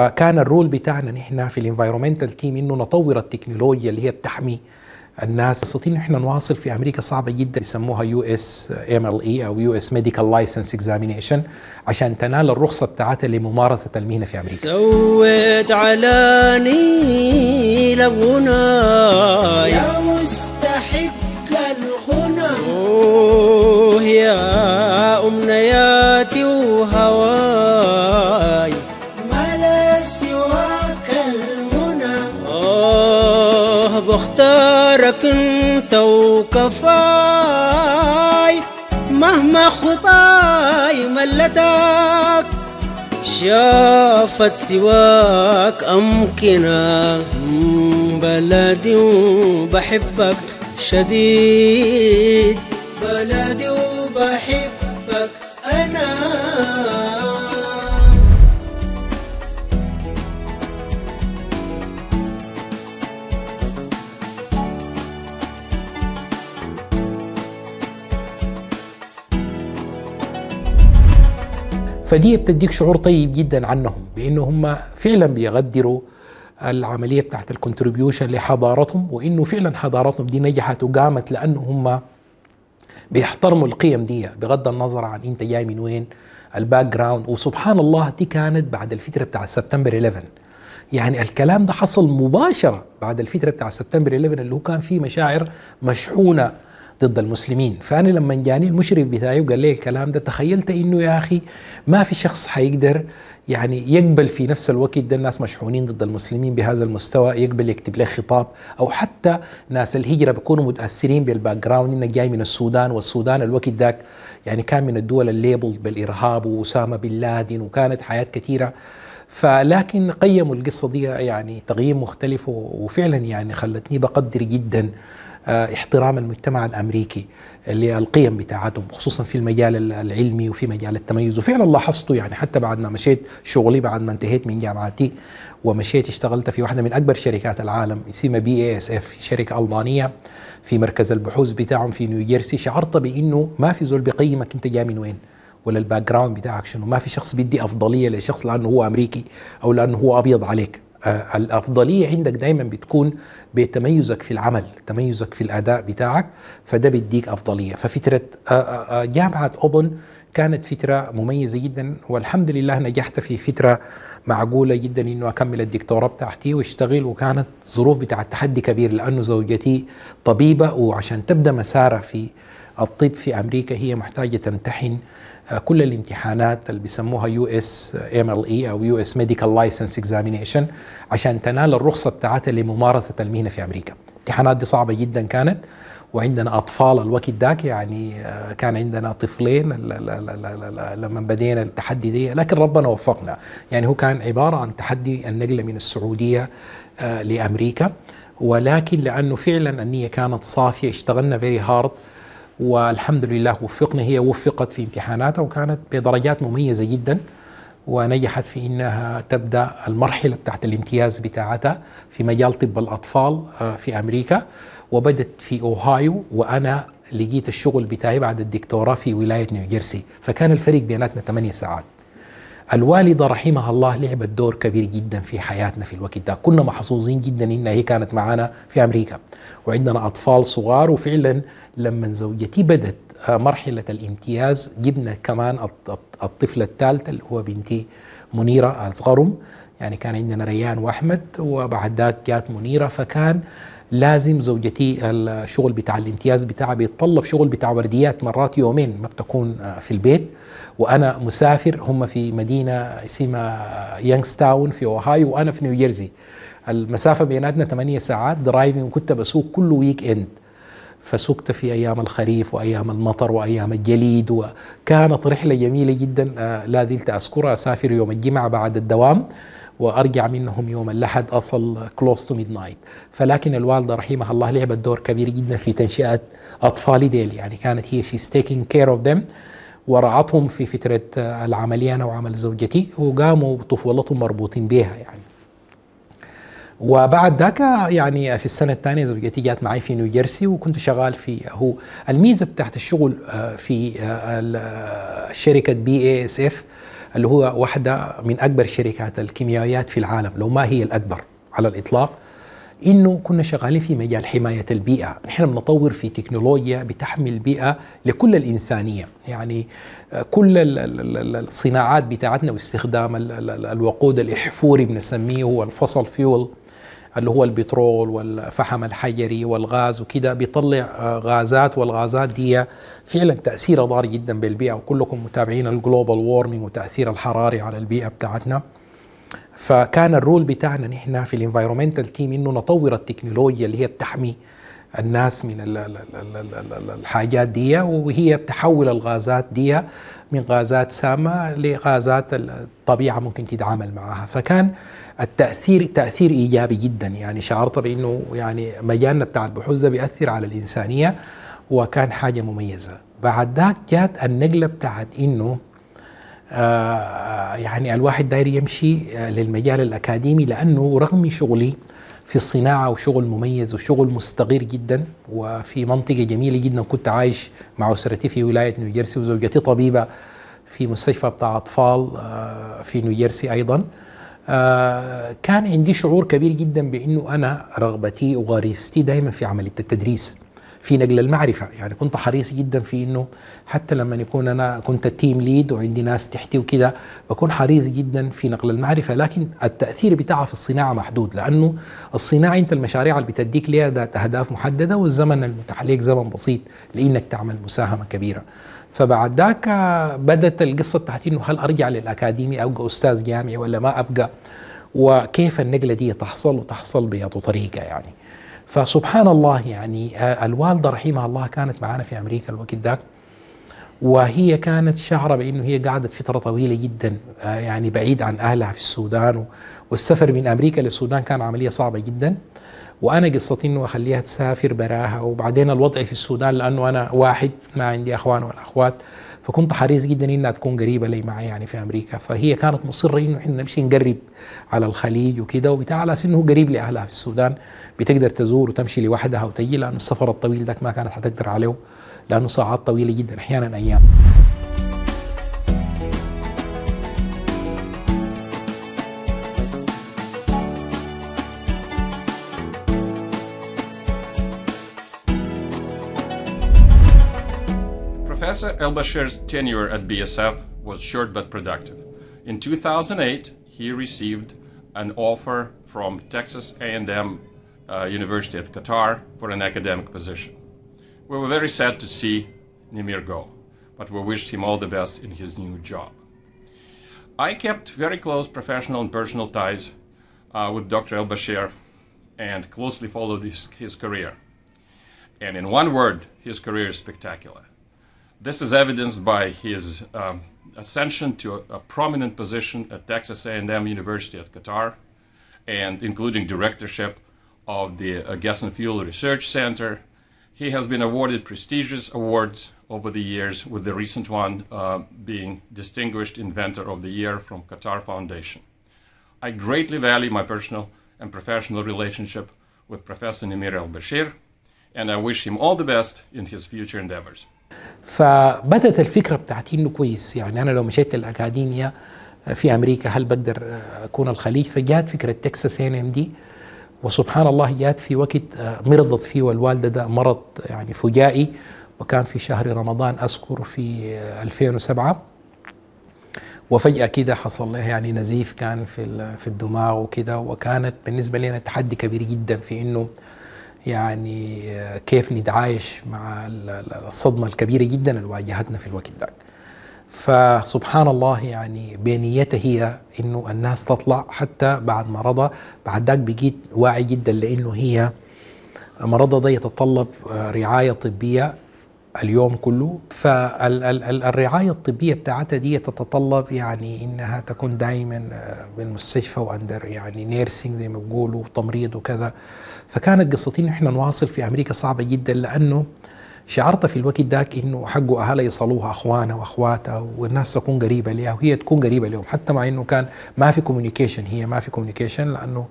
كان الرول بتاعنا نحن في الانفايرومنتال تيم انه نطور التكنولوجيا اللي هي بتحمي الناس نستطيع نحن نواصل في امريكا صعبه جدا يسموها يو اس ام ال اي او يو اس ميديكال لايسنس اكزامينيشن عشان تنال الرخصه بتاعتها لممارسه المهنه في امريكا سويت على نيل يا مستحق الغنى اوه يا امنياتي وهواي مختارك انت وكفاي مهما خطاي ملتك شافت سواك أمكنة بلدي وبحبك شديد بلدي وبحبك فدي بتديك شعور طيب جدا عنهم بانه هم فعلا بيغدروا العملية بتاعت الكونتريبيوشن لحضارتهم وإنه فعلا حضارتهم دي نجحت وقامت لأنه هم بيحترموا القيم دي بغض النظر عن أنت جاي من وين الباك جراوند وسبحان الله دي كانت بعد الفترة بتاع سبتمبر 11 يعني الكلام ده حصل مباشرة بعد الفترة بتاع سبتمبر 11 اللي هو كان فيه مشاعر مشحونة ضد المسلمين فأنا لما جاني المشرف بتاعي وقال لي الكلام ده تخيلت إنه يا أخي ما في شخص حيقدر يعني يقبل في نفس الوقت ده الناس مشحونين ضد المسلمين بهذا المستوى يقبل يكتب له خطاب او حتى ناس الهجره بيكونوا متاثرين بالباك جراوند انك جاي من السودان والسودان الوقت ذاك يعني كان من الدول الليبل بالارهاب واسامه بن لادن وكانت حياه كثيره فلكن قيموا القصه دي يعني تقييم مختلف وفعلا يعني خلتني بقدر جدا آه، احترام المجتمع الامريكي للقيم بتاعتهم خصوصا في المجال العلمي وفي مجال التميز وفعلا لاحظته يعني حتى بعد ما مشيت شغلي بعد ما انتهيت من جامعتي ومشيت اشتغلت في واحده من اكبر شركات العالم اسمها بي اي اس اف شركه المانيه في مركز البحوث بتاعهم في نيوجيرسي شعرت بانه ما في زول بقيمك انت جاي من وين ولا الباك جراوند بتاعك شنو ما في شخص بيدي افضليه لشخص لانه هو امريكي او لانه هو ابيض عليك آه، الافضليه عندك دايما بتكون بتميزك في العمل تميزك في الاداء بتاعك فده بيديك افضليه ففتره آه، آه، جامعه اوبن كانت فترة مميزة جدا والحمد لله نجحت في فترة معقولة جدا انه اكمل الدكتوراه بتاعتي واشتغل وكانت ظروف بتاعت تحدي كبير لانه زوجتي طبيبة وعشان تبدا مسارها في الطب في امريكا هي محتاجة تمتحن آه، كل الامتحانات اللي بيسموها يو اس ام ال اي او يو اس ميديكال لايسنس اكزامينيشن عشان تنال الرخصه بتاعتها لممارسه المهنه في امريكا الامتحانات دي صعبه جدا كانت وعندنا اطفال الوقت ذاك يعني آه، كان عندنا طفلين لما بدينا التحدي دي لكن ربنا وفقنا يعني هو كان عباره عن تحدي النقله من السعوديه آه، لامريكا ولكن لانه فعلا النيه كانت صافيه اشتغلنا فيري هارد والحمد لله وفقنا هي وفقت في امتحاناتها وكانت بدرجات مميزة جدا ونجحت في انها تبدا المرحله بتاعت الامتياز بتاعتها في مجال طب الاطفال آه، في امريكا وبدت في اوهايو وانا لقيت الشغل بتاعي بعد الدكتوراه في ولايه نيوجيرسي فكان الفريق بيناتنا 8 ساعات الوالدة رحمها الله لعبت دور كبير جدا في حياتنا في الوقت ده كنا محظوظين جدا إنها هي كانت معنا في أمريكا وعندنا أطفال صغار وفعلا لما زوجتي بدت مرحلة الامتياز جبنا كمان الطفلة الثالثة اللي هو بنتي منيرة أصغرهم يعني كان عندنا ريان وأحمد وبعد ذاك جات منيرة فكان لازم زوجتي الشغل بتاع الامتياز بتاعها بيتطلب شغل بتاع ورديات مرات يومين ما بتكون في البيت وانا مسافر هم في مدينه اسمها يانغستاون في اوهايو وانا في نيوجيرسي المسافه بيناتنا 8 ساعات درايفنج وكنت بسوق كل ويك اند فسقت في ايام الخريف وايام المطر وايام الجليد وكانت رحله جميله جدا آه، لا زلت اذكرها اسافر يوم الجمعه بعد الدوام وارجع منهم يوم الاحد اصل كلوز تو ميد نايت فلكن الوالده رحمها الله لعبت دور كبير جدا في تنشئه اطفالي ديل يعني كانت هي شيز تيكينج كير اوف ذيم ورعتهم في فترة العملية أنا وعمل زوجتي وقاموا طفولتهم مربوطين بها يعني وبعد ذاك يعني في السنة الثانية زوجتي جات معي في نيوجيرسي وكنت شغال في هو الميزة بتاعت الشغل آه، في آه، آه، شركة بي اي اس اف اللي هو واحدة من أكبر شركات الكيميائيات في العالم لو ما هي الأكبر على الإطلاق انه كنا شغالين في مجال حمايه البيئه، نحن بنطور في تكنولوجيا بتحمي البيئه لكل الانسانيه، يعني آه، كل الصناعات بتاعتنا واستخدام الوقود الاحفوري بنسميه هو الفصل فيول اللي هو البترول والفحم الحجري والغاز وكده بيطلع آه، غازات والغازات دي فعلا تاثيرها ضار جدا بالبيئه وكلكم متابعين الجلوبال وورمينج وتاثير الحراري على البيئه بتاعتنا. فكان الرول بتاعنا نحن في الانفايرومنتال تيم انه نطور التكنولوجيا اللي هي بتحمي الناس من الحاجات دي وهي بتحول الغازات دي من غازات سامة لغازات الطبيعة ممكن تتعامل معها فكان التأثير تأثير إيجابي جدا يعني شعرت بأنه يعني مجالنا بتاع البحوث ده بيأثر على الإنسانية وكان حاجة مميزة بعد ذاك جات النقلة بتاعت أنه آه، يعني الواحد داير يمشي آه، للمجال الأكاديمي لأنه رغم شغلي في الصناعة وشغل مميز وشغل مستغير جدا وفي منطقة جميلة جدا كنت عايش مع أسرتي في ولاية نيوجيرسي وزوجتي طبيبة في مستشفى بتاع أطفال آه، في نيوجيرسي أيضا كان عندي شعور كبير جدا بأنه أنا رغبتي وغريزتي دائما في عملية التدريس في نقل المعرفه يعني كنت حريص جدا في انه حتى لما يكون انا كنت التيم ليد وعندي ناس تحتي وكذا بكون حريص جدا في نقل المعرفه لكن التاثير بتاعها في الصناعه محدود لانه الصناعه انت المشاريع اللي بتديك ليها ذات اهداف محدده والزمن المتاح ليك زمن بسيط لانك تعمل مساهمه كبيره فبعد ذاك بدت القصه بتاعتي انه هل ارجع للاكاديمي ابقى استاذ جامعي ولا ما ابقى وكيف النقله دي تحصل وتحصل بأي طريقه يعني فسبحان الله يعني آه، الوالده رحمها الله كانت معنا في امريكا الوقت ذاك وهي كانت شعره بانه هي قعدت فتره طويله جدا آه، يعني بعيد عن اهلها في السودان والسفر من امريكا للسودان كان عمليه صعبه جدا وانا قصتي انه اخليها تسافر براها وبعدين الوضع في السودان لانه انا واحد ما عندي اخوان ولا اخوات فكنت حريص جدا انها تكون قريبه لي معي يعني في امريكا فهي كانت مصره انه احنا نمشي نقرب على الخليج وكده وبتاع على انه قريب لاهلها في السودان بتقدر تزور وتمشي لوحدها وتجي لان السفر الطويل ده ما كانت حتقدر عليه لانه ساعات طويله جدا احيانا ايام al-Bashir's tenure at BSF was short but productive. In 2008, he received an offer from Texas A&M uh, University at Qatar for an academic position. We were very sad to see Nimir go, but we wished him all the best in his new job. I kept very close professional and personal ties uh, with Dr. El Bashir and closely followed his, his career. And in one word, his career is spectacular. This is evidenced by his um, ascension to a, a, prominent position at Texas A&M University at Qatar, and including directorship of the uh, Gas and Fuel Research Center. He has been awarded prestigious awards over the years, with the recent one uh, being Distinguished Inventor of the Year from Qatar Foundation. I greatly value my personal and professional relationship with Professor Nimir al-Bashir, and I wish him all the best in his future endeavors. فبدت الفكره بتاعتي انه كويس يعني انا لو مشيت الاكاديميا في امريكا هل بقدر اكون الخليج فجاءت فكره تكساس ان ام دي وسبحان الله جاءت في وقت آه، مرضت فيه والوالده ده مرض يعني فجائي وكان في شهر رمضان اذكر في 2007 آه، وفجأة كده حصل لها يعني نزيف كان في في الدماغ وكده وكانت بالنسبة لي أنا تحدي كبير جدا في إنه يعني آه, كيف نتعايش مع الصدمه الكبيره جدا اللي واجهتنا في الوقت ده فسبحان الله يعني بنيته هي انه الناس تطلع حتى بعد ما رضى بعد ذاك بقيت واعي جدا لانه هي مرضها ده يتطلب آه, رعايه طبيه اليوم كله فالرعاية الطبية بتاعتها دي تتطلب يعني إنها تكون دايما آه, بالمستشفى وأندر يعني نيرسينج زي ما بيقولوا تمريض وكذا فكانت قصتي انه إحنا نواصل في أمريكا صعبة جدا لأنه شعرت في الوقت ذاك انه حقه اهلها يصلوها اخوانها واخواتها والناس تكون قريبه لها وهي تكون قريبه لهم حتى مع انه كان ما في كوميونيكيشن هي ما في كوميونيكيشن لانه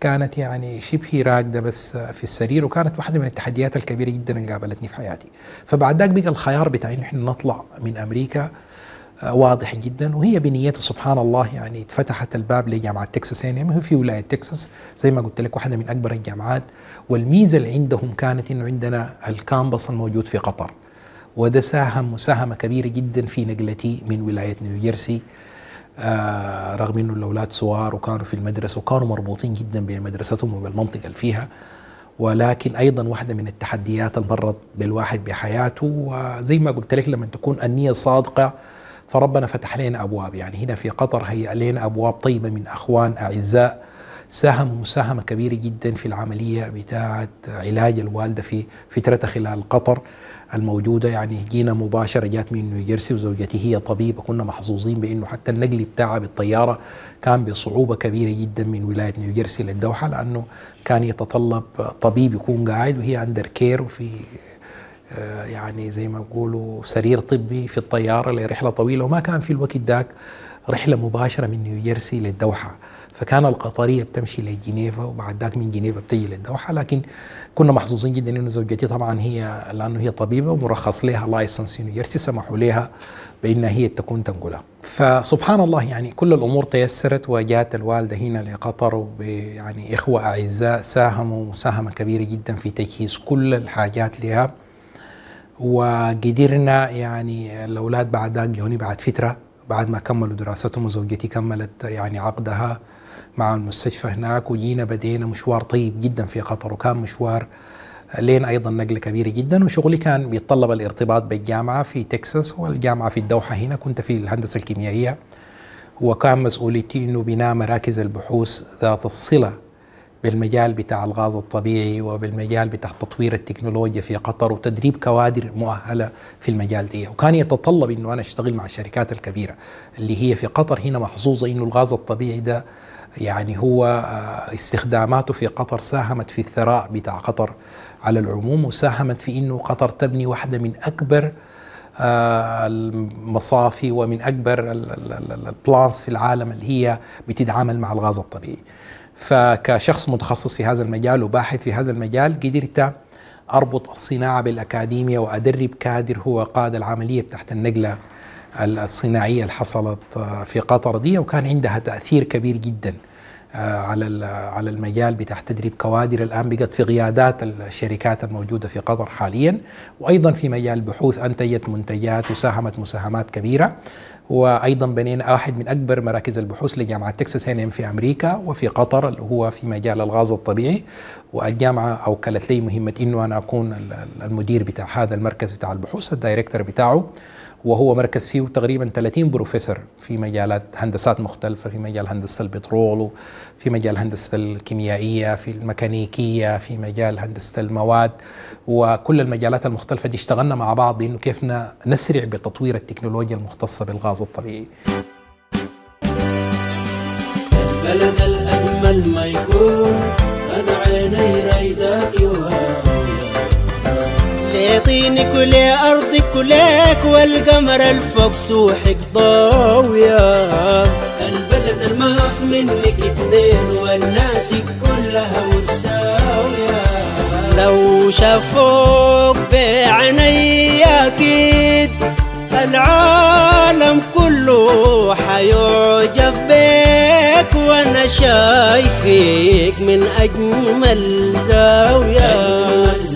كانت يعني شبه راقده بس في السرير وكانت واحده من التحديات الكبيره جدا اللي قابلتني في حياتي فبعد ذاك بقى الخيار بتاعي ان احنا نطلع من امريكا آه، واضح جدا وهي بنيتها سبحان الله يعني اتفتحت الباب لجامعه تكساس يعني في ولايه تكساس زي ما قلت لك واحده من اكبر الجامعات والميزه اللي عندهم كانت انه عندنا الكامبس الموجود في قطر وده ساهم مساهمه كبيره جدا في نقلتي من ولايه نيوجيرسي آه رغم انه الاولاد صغار وكانوا في المدرسه وكانوا مربوطين جدا بمدرستهم وبالمنطقه اللي فيها ولكن ايضا واحده من التحديات اللي مرت بالواحد بحياته وزي ما قلت لك لما تكون النيه صادقه فربنا فتح لنا أبواب يعني هنا في قطر هيئ لنا أبواب طيبة من أخوان أعزاء ساهموا مساهمة كبيرة جدا في العملية بتاعة علاج الوالدة في فترتها خلال قطر الموجودة يعني جينا مباشرة جات من نيوجيرسي وزوجتي هي طبيبة كنا محظوظين بأنه حتى النقل بتاعها بالطيارة كان بصعوبة كبيرة جدا من ولاية نيوجيرسي للدوحة لأنه كان يتطلب طبيب يكون قاعد وهي أندر كير وفي آه، يعني زي ما بيقولوا سرير طبي في الطياره لرحله طويله وما كان في الوقت ذاك رحله مباشره من نيوجيرسي للدوحه فكان القطريه بتمشي لجنيفا وبعد ذاك من جنيفا بتجي للدوحه لكن كنا محظوظين جدا انه زوجتي طبعا هي لانه هي طبيبه ومرخص لها لايسنس نيوجيرسي سمحوا لها بانها هي تكون تنقلها فسبحان الله يعني كل الامور تيسرت وجاءت الوالده هنا لقطر يعني اخوه اعزاء ساهموا مساهمه كبيره جدا في تجهيز كل الحاجات لها وقدرنا يعني الاولاد بعد ذاك جوني بعد فتره بعد ما كملوا دراستهم وزوجتي كملت يعني عقدها مع المستشفى هناك وجينا بدينا مشوار طيب جدا في قطر وكان مشوار لين ايضا نقله كبيره جدا وشغلي كان بيتطلب الارتباط بالجامعه في تكساس والجامعه في الدوحه هنا كنت في الهندسه الكيميائيه وكان مسؤوليتي انه بناء مراكز البحوث ذات الصله بالمجال بتاع الغاز الطبيعي وبالمجال بتاع تطوير التكنولوجيا في قطر وتدريب كوادر مؤهله في المجال دي وكان يتطلب انه انا اشتغل مع الشركات الكبيره اللي هي في قطر هنا محظوظه انه الغاز الطبيعي ده يعني هو آه، استخداماته في قطر ساهمت في الثراء بتاع قطر على العموم وساهمت في انه قطر تبني واحده من اكبر آه، المصافي ومن اكبر البلانس في العالم اللي هي بتتعامل مع الغاز الطبيعي. فكشخص متخصص في هذا المجال وباحث في هذا المجال قدرت اربط الصناعه بالاكاديميه وادرب كادر هو قاد العمليه تحت النقله الصناعيه اللي حصلت في قطر دي وكان عندها تاثير كبير جدا آه، على على المجال بتاع تدريب كوادر الان بقت في قيادات الشركات الموجوده في قطر حاليا وايضا في مجال البحوث انتجت منتجات وساهمت مساهمات كبيره وايضا بنينا واحد من اكبر مراكز البحوث لجامعه تكساس ان في امريكا وفي قطر اللي هو في مجال الغاز الطبيعي والجامعه اوكلت لي مهمه انه انا اكون المدير بتاع هذا المركز بتاع البحوث الدايركتور بتاعه وهو مركز فيه تقريبا 30 بروفيسور في مجالات هندسات مختلفة في مجال هندسة البترول في مجال هندسة الكيميائية في الميكانيكية في مجال هندسة المواد وكل المجالات المختلفة دي اشتغلنا مع بعض بأنه كيف نسرع بتطوير التكنولوجيا المختصة بالغاز الطبيعي البلد الأجمل ما عيني كل أرضي كلك والقمر الفوق سوحك ضاوية البلد المخ منك اتنين والناس كلها مساوية لو شافوك بعيني أكيد العالم كله حيعجب بيك وانا شايفك من اجمل زاويه